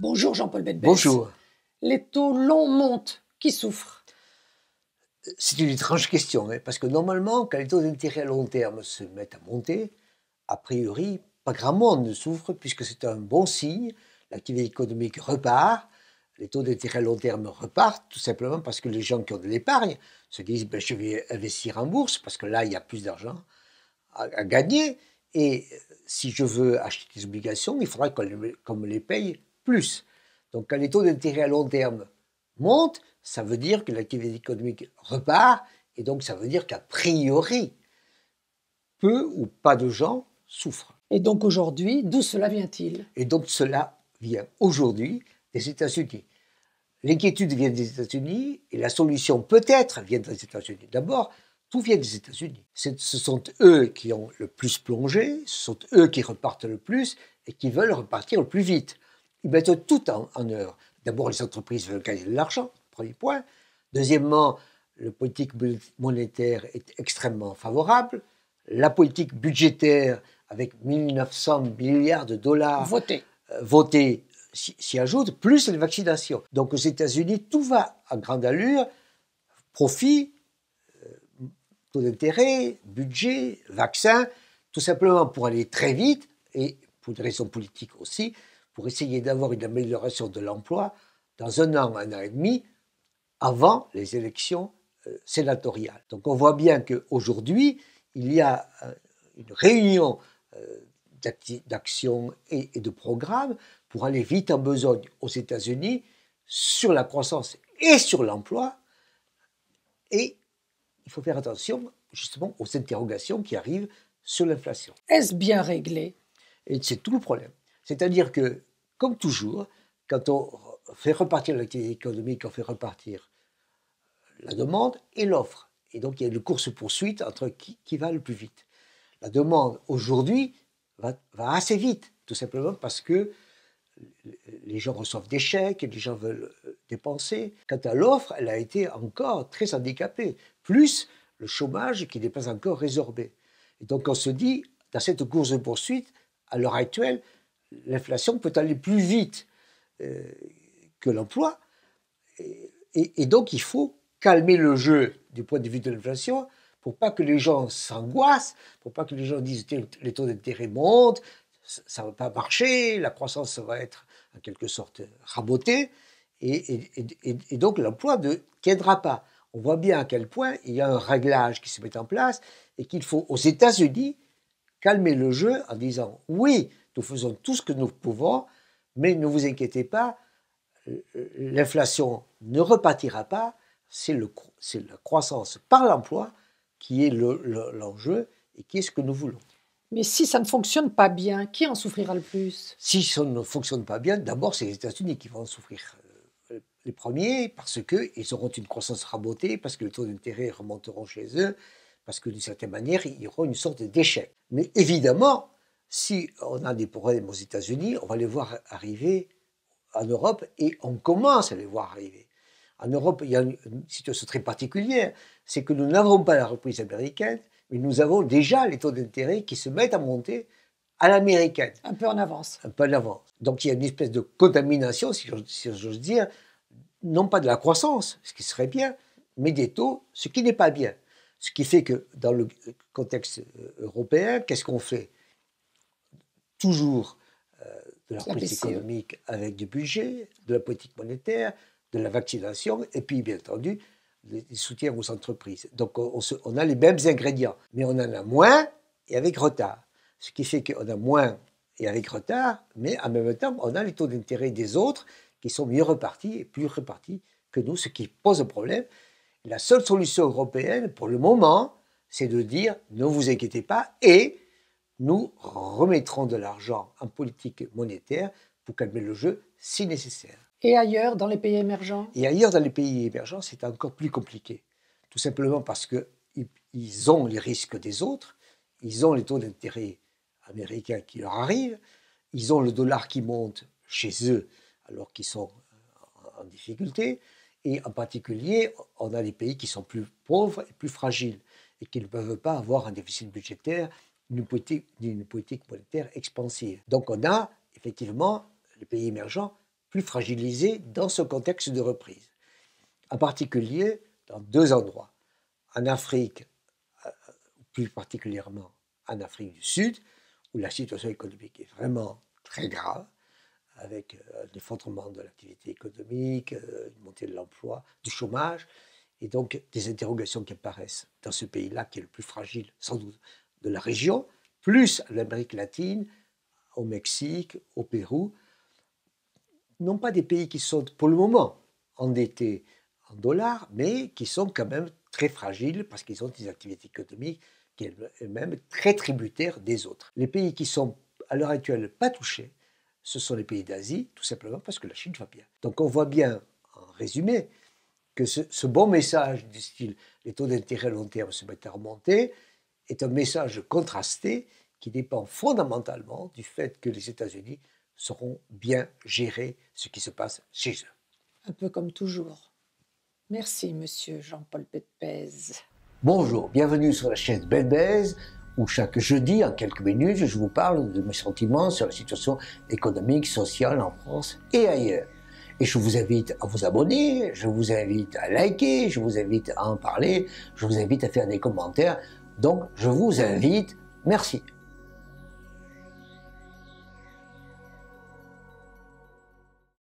Bonjour Jean-Paul Bedbès. Bonjour. Les taux longs montent. Qui souffrent C'est une étrange question, hein, parce que normalement, quand les taux d'intérêt à long terme se mettent à monter, a priori, pas grand monde ne souffre, puisque c'est un bon signe. L'activité économique repart, les taux d'intérêt à long terme repartent, tout simplement parce que les gens qui ont de l'épargne se disent ben, je vais investir en bourse, parce que là, il y a plus d'argent à, gagner. Et si je veux acheter des obligations, il faudra qu'on me les paye plus. Donc quand les taux d'intérêt à long terme montent, ça veut dire que l'activité économique repart, et donc ça veut dire qu'a priori, peu ou pas de gens souffrent. Et donc aujourd'hui, d'où cela vient-il Et donc cela vient aujourd'hui des États-Unis. L'inquiétude vient des États-Unis et la solution peut-être vient des États-Unis. D'abord, tout vient des États-Unis. Ce sont eux qui ont le plus plongé, ce sont eux qui repartent le plus et qui veulent repartir le plus vite ils mettent tout en, en œuvre. D'abord, les entreprises veulent gagner de l'argent, premier point. Deuxièmement, la politique monétaire est extrêmement favorable. La politique budgétaire, avec 1900 milliards de dollars votés, euh, s'y ajoute, plus les vaccinations. Donc aux États-Unis, tout va à grande allure, profit, euh, taux d'intérêt, budget, vaccin, tout simplement pour aller très vite, et pour des raisons politiques aussi, pour essayer d'avoir une amélioration de l'emploi dans un an, un an et demi, avant les élections euh, sénatoriales. Donc on voit bien qu'aujourd'hui, il y a euh, une réunion euh, d'actions d'action et, de programme pour aller vite en besogne aux États-Unis sur la croissance et sur l'emploi. Et il faut faire attention justement aux interrogations qui arrivent sur l'inflation. Est-ce bien réglé Et c'est tout le problème. C'est-à-dire que, comme toujours, quand on fait repartir l'activité économique, on fait repartir la demande et l'offre. Et donc il y a une course-poursuite entre qui, va le plus vite. La demande aujourd'hui va, va, assez vite, tout simplement parce que les gens reçoivent des chèques, les gens veulent euh, dépenser. Quant à l'offre, elle a été encore très handicapée, plus le chômage qui n'est pas encore résorbé. Et donc on se dit, dans cette course-poursuite, à l'heure actuelle, l'inflation peut aller plus vite euh, que l'emploi. Et, donc, il faut calmer le jeu du point de vue de l'inflation pour pas que les gens s'angoissent, pour pas que les gens disent les taux d'intérêt montent, ça ne va pas marcher, la croissance va être en quelque sorte rabotée, et, et donc l'emploi ne tiendra pas. On voit bien à quel point il y a un réglage qui se met en place et qu'il faut aux États-Unis calmer le jeu en disant oui, nous faisons tout ce que nous pouvons, mais ne vous inquiétez pas, euh, euh, l'inflation ne repartira pas, c'est la croissance par l'emploi qui est l'enjeu et qui est ce que nous voulons. Mais si ça ne fonctionne pas bien, qui en souffrira le plus Si ça ne fonctionne pas bien, d'abord, c'est les États-Unis qui vont en souffrir euh, les premiers parce qu'ils auront une croissance rabotée, parce que les taux d'intérêt remonteront chez eux, parce que d'une certaine manière, ils auront une sorte d'échec. Mais évidemment, si on a des problèmes aux États-Unis, on va les voir arriver en Europe et on commence à les voir arriver. En Europe, il y a une situation très particulière, c'est que nous n'avons pas la reprise américaine, mais nous avons déjà les taux d'intérêt qui se mettent à monter à l'américaine. Un peu en avance. Un peu en avance. Donc il y a une espèce de contamination, si j'ose dire, non pas de la croissance, ce qui serait bien, mais des taux, ce qui n'est pas bien. Ce qui fait que dans le contexte euh, européen, qu'est-ce qu'on fait toujours euh, de la, politique économique avec du budget, de la politique monétaire, de la vaccination, et puis bien entendu, des soutiens aux entreprises. Donc on, on a les mêmes ingrédients, mais on en a moins et avec retard. Ce qui fait qu'on a moins et avec retard, mais en même temps, on a les taux d'intérêt des autres qui sont mieux repartis et plus repartis que nous, ce qui pose un problème. La seule solution européenne, pour le moment, c'est de dire ne vous inquiétez pas et nous remettrons de l'argent en politique monétaire pour calmer le jeu si nécessaire. Et ailleurs, dans les pays émergents Et ailleurs, dans les pays émergents, c'est encore plus compliqué. Tout simplement parce qu'ils ont les risques des autres, ils ont les taux d'intérêt américains qui leur arrivent, ils ont le dollar qui monte chez eux alors qu'ils sont en difficulté, et en particulier, on a des pays qui sont plus pauvres et plus fragiles et qui ne peuvent pas avoir un déficit budgétaire d'une politique, politique monétaire expansive. Donc on a effectivement les pays émergents plus fragilisés dans ce contexte de reprise, en particulier dans deux endroits. En Afrique, euh, euh, plus particulièrement en Afrique du Sud, où la situation économique est vraiment très grave, avec euh, un effondrement de l'activité économique, une montée de l'emploi, du chômage, et donc des interrogations qui apparaissent dans ce pays-là qui est le plus fragile, sans doute, de la région, plus l'Amérique latine, au Mexique, au Pérou, non pas des pays qui sont pour le moment endettés en dollars, mais qui sont quand même très fragiles parce qu'ils ont des activités économiques qui est même très tributaires des autres. Les pays qui sont à l'heure actuelle pas touchés, ce sont les pays d'Asie, tout simplement parce que la Chine va bien. Donc on voit bien, en résumé, que ce, ce bon message du style les taux d'intérêt à long terme se mettent à remonter, est un message contrasté qui dépend fondamentalement du fait que les États-Unis sauront bien gérer ce qui se passe chez eux. Un peu comme toujours. Merci, monsieur Jean-Paul Pépez. Bonjour, bienvenue sur la chaîne Pépez, où chaque jeudi, en quelques minutes, je vous parle de mes sentiments sur la situation économique, sociale en France et ailleurs. Et je vous invite à vous abonner, je vous invite à liker, je vous invite à en parler, je vous invite à faire des commentaires donc, je vous invite, merci.